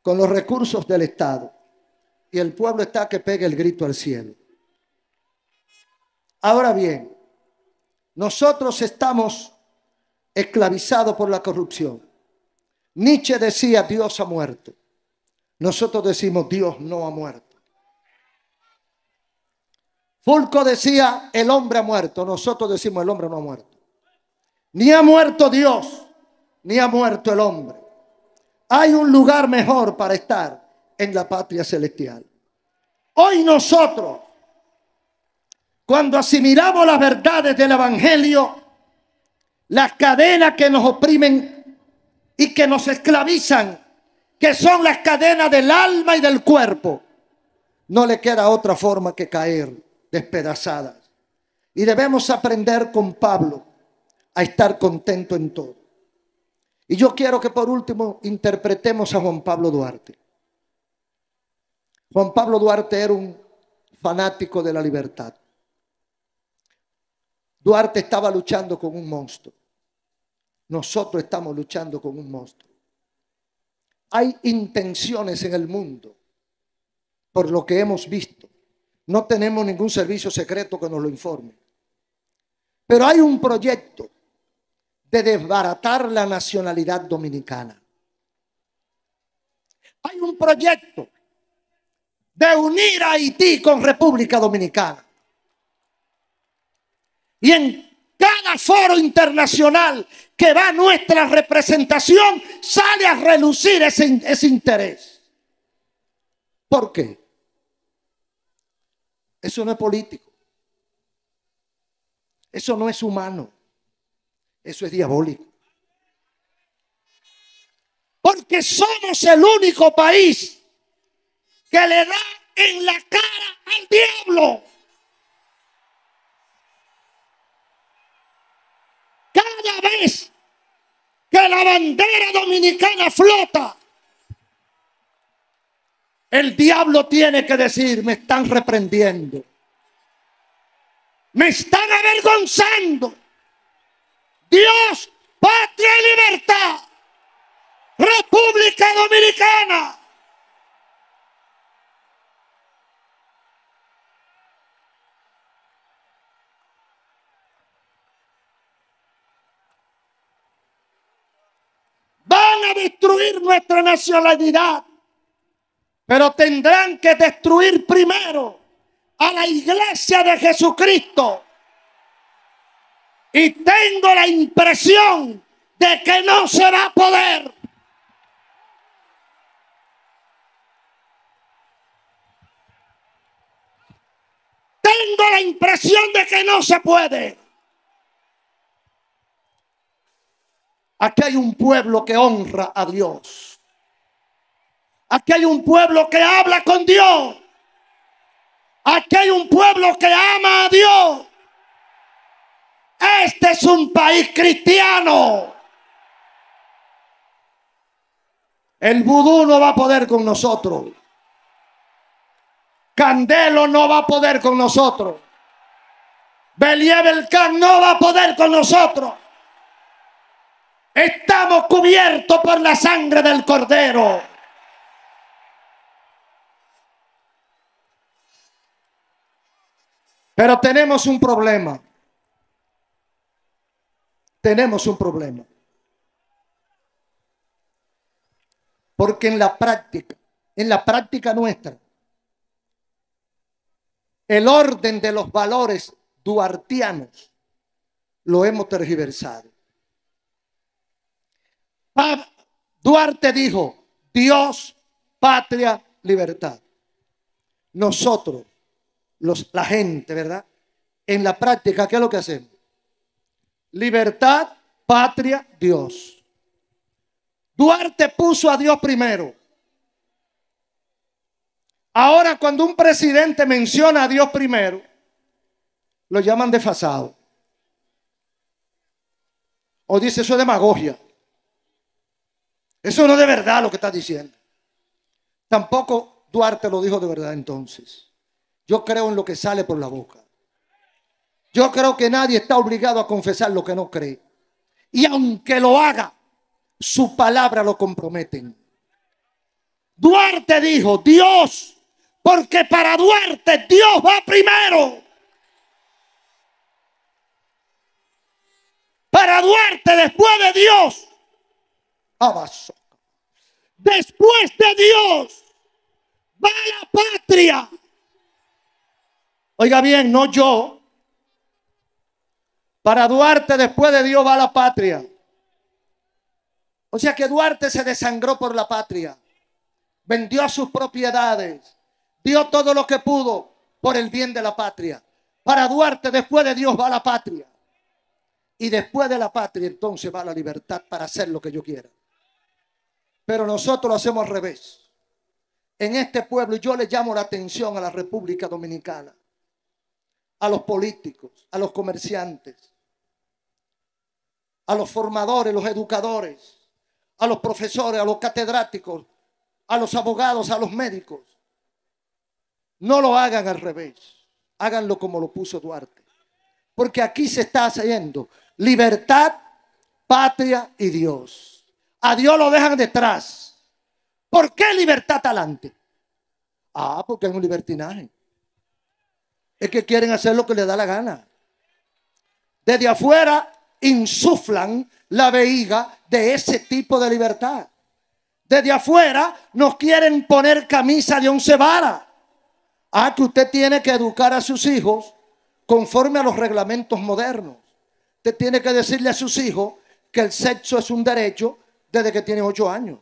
con los recursos del Estado. Y el pueblo está que pegue el grito al cielo. Ahora bien, nosotros estamos esclavizados por la corrupción. Nietzsche decía, Dios ha muerto. Nosotros decimos, Dios no ha muerto. Fulco decía, el hombre ha muerto. Nosotros decimos, el hombre no ha muerto. Ni ha muerto Dios, ni ha muerto el hombre. Hay un lugar mejor para estar en la patria celestial. Hoy nosotros, cuando asimilamos las verdades del Evangelio, las cadenas que nos oprimen y que nos esclavizan, que son las cadenas del alma y del cuerpo, no le queda otra forma que caer despedazadas. Y debemos aprender con Pablo a estar contento en todo. Y yo quiero que por último interpretemos a Juan Pablo Duarte. Juan Pablo Duarte era un fanático de la libertad. Duarte estaba luchando con un monstruo. Nosotros estamos luchando con un monstruo. Hay intenciones en el mundo, por lo que hemos visto. No tenemos ningún servicio secreto que nos lo informe. Pero hay un proyecto de desbaratar la nacionalidad dominicana. Hay un proyecto de unir a Haití con República Dominicana. Y en cada foro internacional que va nuestra representación, sale a relucir ese, ese interés. ¿Por qué? Eso no es político. Eso no es humano. Eso es diabólico. Porque somos el único país que le da en la cara al diablo. Cada vez la bandera dominicana flota, el diablo tiene que decir, me están reprendiendo. Me están avergonzando. Dios, patria y libertad. República Dominicana. destruir nuestra nacionalidad, pero tendrán que destruir primero a la iglesia de Jesucristo. Y tengo la impresión de que no será poder. Tengo la impresión de que no se puede. Aquí hay un pueblo que honra a Dios. Aquí hay un pueblo que habla con Dios. Aquí hay un pueblo que ama a Dios. Este es un país cristiano. El vudú no va a poder con nosotros. Candelo no va a poder con nosotros. Can no va a poder con nosotros. Estamos cubiertos por la sangre del cordero. Pero tenemos un problema. Tenemos un problema. Porque en la práctica, en la práctica nuestra, el orden de los valores duartianos lo hemos tergiversado. Duarte dijo, Dios, patria, libertad. Nosotros, los, la gente, ¿verdad? En la práctica, ¿qué es lo que hacemos? Libertad, patria, Dios. Duarte puso a Dios primero. Ahora cuando un presidente menciona a Dios primero, lo llaman desfasado. O dice, eso es demagogia. Eso no es de verdad lo que está diciendo. Tampoco Duarte lo dijo de verdad entonces. Yo creo en lo que sale por la boca. Yo creo que nadie está obligado a confesar lo que no cree. Y aunque lo haga, su palabra lo comprometen. Duarte dijo, Dios, porque para Duarte Dios va primero. Para Duarte después de Dios Después de Dios va la patria. Oiga bien, no yo. Para Duarte después de Dios va la patria. O sea que Duarte se desangró por la patria. Vendió sus propiedades. Dio todo lo que pudo por el bien de la patria. Para Duarte después de Dios va la patria. Y después de la patria entonces va la libertad para hacer lo que yo quiera. Pero nosotros lo hacemos al revés. En este pueblo yo le llamo la atención a la República Dominicana, a los políticos, a los comerciantes, a los formadores, los educadores, a los profesores, a los catedráticos, a los abogados, a los médicos. No lo hagan al revés, háganlo como lo puso Duarte. Porque aquí se está haciendo libertad, patria y Dios. A Dios lo dejan detrás. ¿Por qué libertad talante? Ah, porque es un libertinaje. Es que quieren hacer lo que les da la gana. Desde afuera insuflan la veiga de ese tipo de libertad. Desde afuera nos quieren poner camisa de once varas. Ah, que usted tiene que educar a sus hijos conforme a los reglamentos modernos. Usted tiene que decirle a sus hijos que el sexo es un derecho desde que tiene ocho años.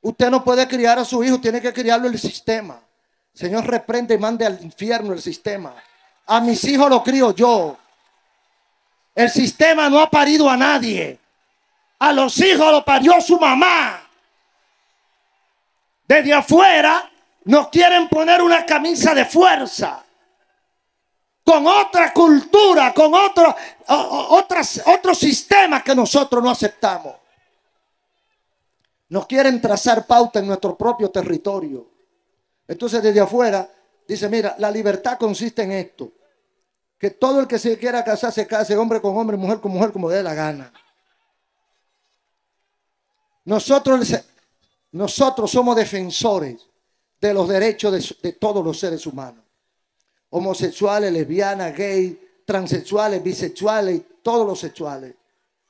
Usted no puede criar a su hijo, tiene que criarlo el sistema. Señor, reprende y mande al infierno el sistema. A mis hijos lo crío yo. El sistema no ha parido a nadie. A los hijos lo parió su mamá. Desde afuera nos quieren poner una camisa de fuerza. Con otra cultura, con otro, otras, otros sistemas que nosotros no aceptamos. Nos quieren trazar pauta en nuestro propio territorio. Entonces desde afuera dice, mira, la libertad consiste en esto. Que todo el que se quiera casar se case, hombre con hombre, mujer con mujer, como dé la gana. Nosotros, nosotros somos defensores de los derechos de, de todos los seres humanos. Homosexuales, lesbianas, gays, transexuales, bisexuales, todos los sexuales.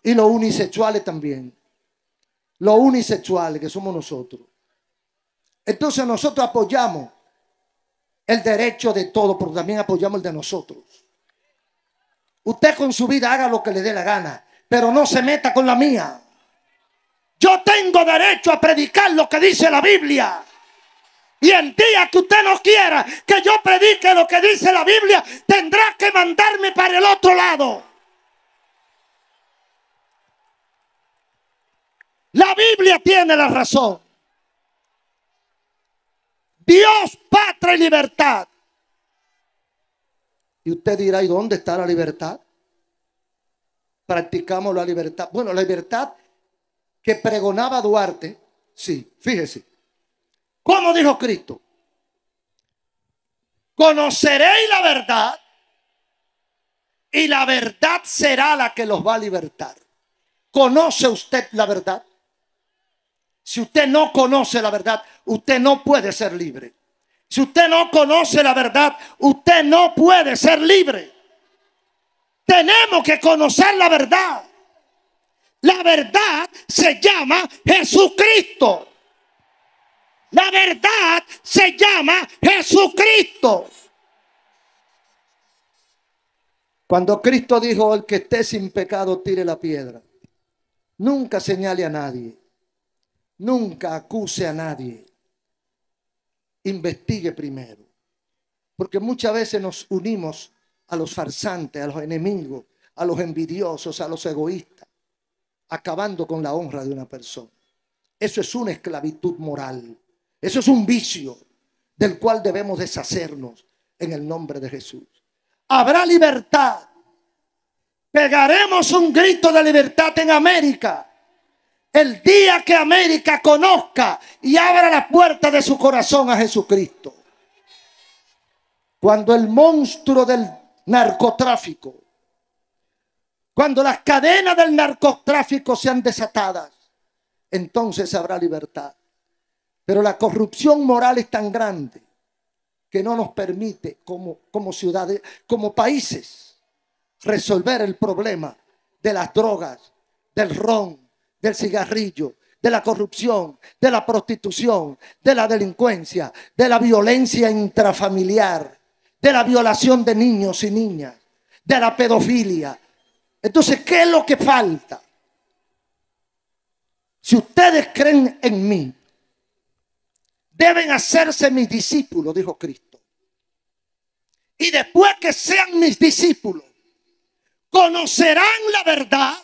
Y los unisexuales también los unisexuales que somos nosotros. Entonces nosotros apoyamos el derecho de todos, pero también apoyamos el de nosotros. Usted con su vida haga lo que le dé la gana, pero no se meta con la mía. Yo tengo derecho a predicar lo que dice la Biblia. Y en día que usted no quiera que yo predique lo que dice la Biblia, tendrá que mandarme para el otro lado. La Biblia tiene la razón. Dios, patria y libertad. Y usted dirá, ¿y dónde está la libertad? Practicamos la libertad. Bueno, la libertad que pregonaba Duarte, sí, fíjese. ¿Cómo dijo Cristo? Conoceréis la verdad y la verdad será la que los va a libertar. ¿Conoce usted la verdad? Si usted no conoce la verdad, usted no puede ser libre. Si usted no conoce la verdad, usted no puede ser libre. Tenemos que conocer la verdad. La verdad se llama Jesucristo. La verdad se llama Jesucristo. Cuando Cristo dijo, el que esté sin pecado, tire la piedra. Nunca señale a nadie nunca acuse a nadie. Investigue primero. Porque muchas veces nos unimos a los farsantes, a los enemigos, a los envidiosos, a los egoístas, acabando con la honra de una persona. Eso es una esclavitud moral. Eso es un vicio del cual debemos deshacernos en el nombre de Jesús. Habrá libertad. Pegaremos un grito de libertad en América el día que América conozca y abra la puerta de su corazón a Jesucristo. Cuando el monstruo del narcotráfico, cuando las cadenas del narcotráfico sean desatadas, entonces habrá libertad. Pero la corrupción moral es tan grande que no nos permite como, como ciudades, como países, resolver el problema de las drogas, del ron, del cigarrillo, de la corrupción, de la prostitución, de la delincuencia, de la violencia intrafamiliar, de la violación de niños y niñas, de la pedofilia. Entonces, ¿qué es lo que falta? Si ustedes creen en mí, deben hacerse mis discípulos, dijo Cristo. Y después que sean mis discípulos, conocerán la verdad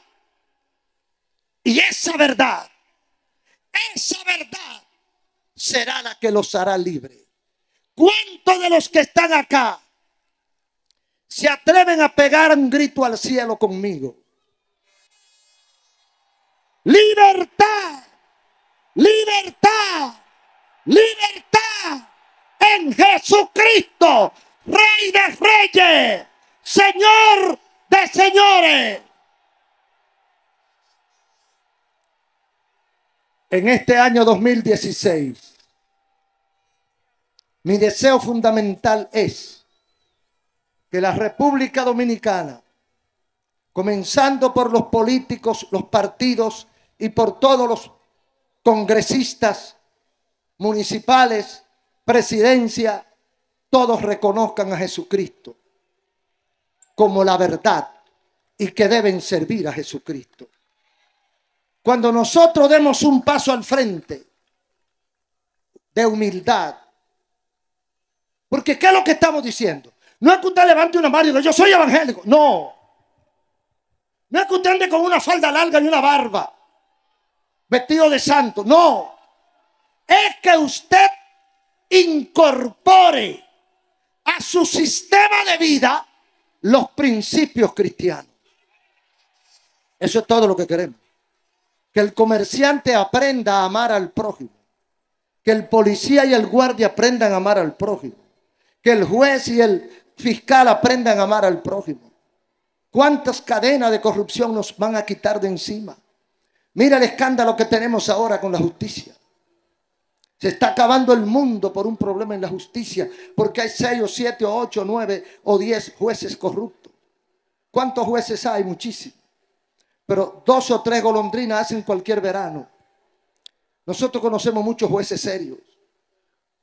y esa verdad, esa verdad será la que los hará libre. ¿Cuántos de los que están acá se atreven a pegar un grito al cielo conmigo? Libertad, libertad, libertad en Jesucristo, Rey de Reyes, Señor de Señores. en este año 2016, mi deseo fundamental es que la República Dominicana, comenzando por los políticos, los partidos y por todos los congresistas municipales, presidencia, todos reconozcan a Jesucristo como la verdad y que deben servir a Jesucristo. Cuando nosotros demos un paso al frente de humildad, porque ¿qué es lo que estamos diciendo? No es que usted levante una mano y diga, yo soy evangélico. No. No es que usted ande con una falda larga y una barba, vestido de santo. No. Es que usted incorpore a su sistema de vida los principios cristianos. Eso es todo lo que queremos que el comerciante aprenda a amar al prójimo, que el policía y el guardia aprendan a amar al prójimo, que el juez y el fiscal aprendan a amar al prójimo. ¿Cuántas cadenas de corrupción nos van a quitar de encima? Mira el escándalo que tenemos ahora con la justicia. Se está acabando el mundo por un problema en la justicia, porque hay seis o siete o ocho, nueve o diez jueces corruptos. ¿Cuántos jueces hay? Muchísimos pero dos o tres golondrinas hacen cualquier verano. Nosotros conocemos muchos jueces serios,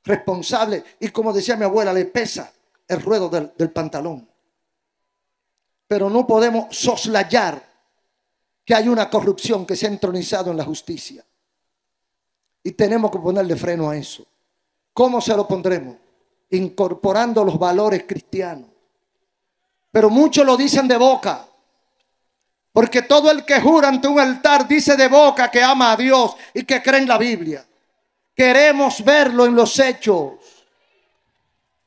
responsables, y como decía mi abuela, le pesa el ruedo del, del pantalón. Pero no podemos soslayar que hay una corrupción que se ha entronizado en la justicia. Y tenemos que ponerle freno a eso. ¿Cómo se lo pondremos? Incorporando los valores cristianos. Pero muchos lo dicen de boca, porque todo el que jura ante un altar dice de boca que ama a Dios y que cree en la Biblia. Queremos verlo en los hechos.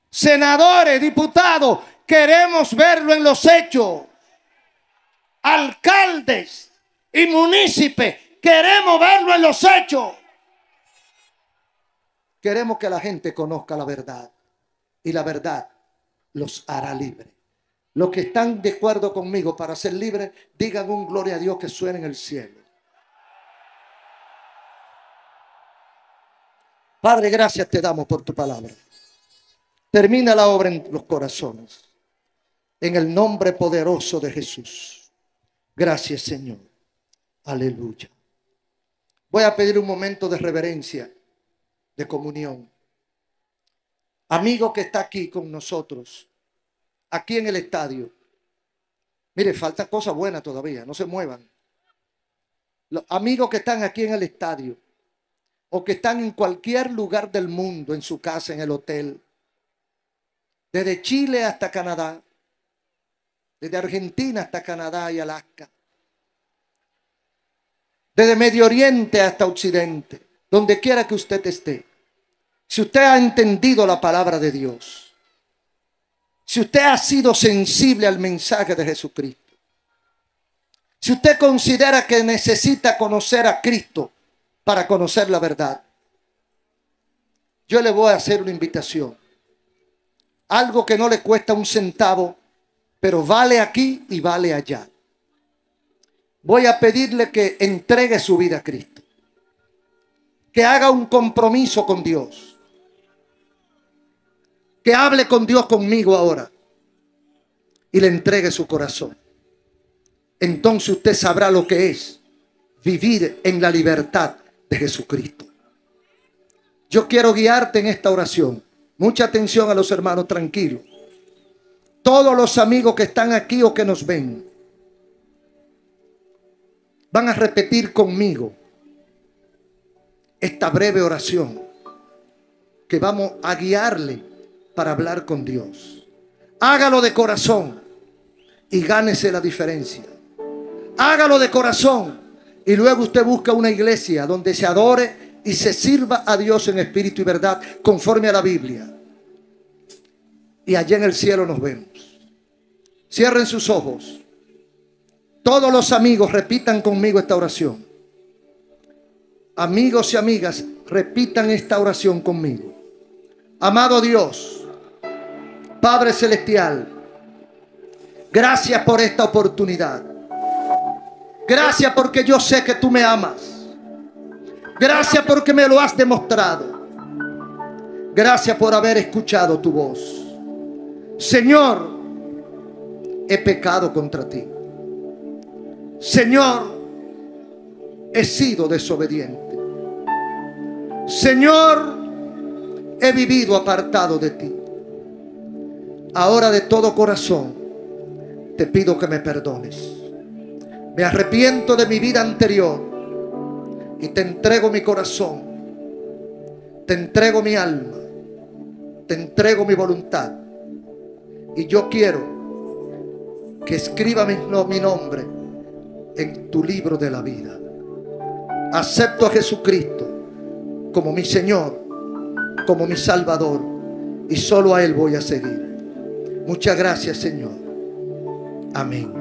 Senadores, diputados, queremos verlo en los hechos. Alcaldes y municipios, queremos verlo en los hechos. Queremos que la gente conozca la verdad y la verdad los hará libres. Los que están de acuerdo conmigo para ser libres, digan un gloria a Dios que suene en el cielo. Padre, gracias te damos por tu palabra. Termina la obra en los corazones. En el nombre poderoso de Jesús. Gracias, Señor. Aleluya. Voy a pedir un momento de reverencia, de comunión. Amigo que está aquí con nosotros, aquí en el estadio. Mire, falta cosas buenas todavía, no se muevan. Los amigos que están aquí en el estadio o que están en cualquier lugar del mundo, en su casa, en el hotel, desde Chile hasta Canadá, desde Argentina hasta Canadá y Alaska, desde Medio Oriente hasta Occidente, donde quiera que usted esté, si usted ha entendido la palabra de Dios si usted ha sido sensible al mensaje de Jesucristo, si usted considera que necesita conocer a Cristo para conocer la verdad, yo le voy a hacer una invitación. Algo que no le cuesta un centavo, pero vale aquí y vale allá. Voy a pedirle que entregue su vida a Cristo, que haga un compromiso con Dios que hable con Dios conmigo ahora y le entregue su corazón. Entonces usted sabrá lo que es vivir en la libertad de Jesucristo. Yo quiero guiarte en esta oración. Mucha atención a los hermanos, tranquilos. Todos los amigos que están aquí o que nos ven van a repetir conmigo esta breve oración que vamos a guiarle para hablar con Dios. Hágalo de corazón y gánese la diferencia. Hágalo de corazón y luego usted busca una iglesia donde se adore y se sirva a Dios en espíritu y verdad conforme a la Biblia. Y allá en el cielo nos vemos. Cierren sus ojos. Todos los amigos repitan conmigo esta oración. Amigos y amigas, repitan esta oración conmigo. Amado Dios, Padre Celestial, gracias por esta oportunidad. Gracias porque yo sé que tú me amas. Gracias porque me lo has demostrado. Gracias por haber escuchado tu voz. Señor, he pecado contra ti. Señor, he sido desobediente. Señor, he vivido apartado de ti. Ahora de todo corazón te pido que me perdones. Me arrepiento de mi vida anterior y te entrego mi corazón, te entrego mi alma, te entrego mi voluntad. Y yo quiero que escriba mi, nombre en tu libro de la vida. Acepto a Jesucristo como mi Señor, como mi Salvador y solo a Él voy a seguir. Muchas gracias, Señor. Amén.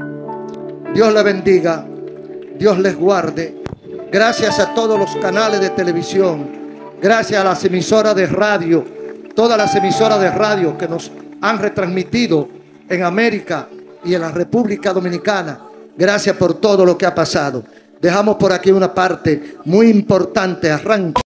Dios la bendiga. Dios les guarde. Gracias a todos los canales de televisión. Gracias a las emisoras de radio. Todas las emisoras de radio que nos han retransmitido en América y en la República Dominicana. Gracias por todo lo que ha pasado. Dejamos por aquí una parte muy importante. Arranca.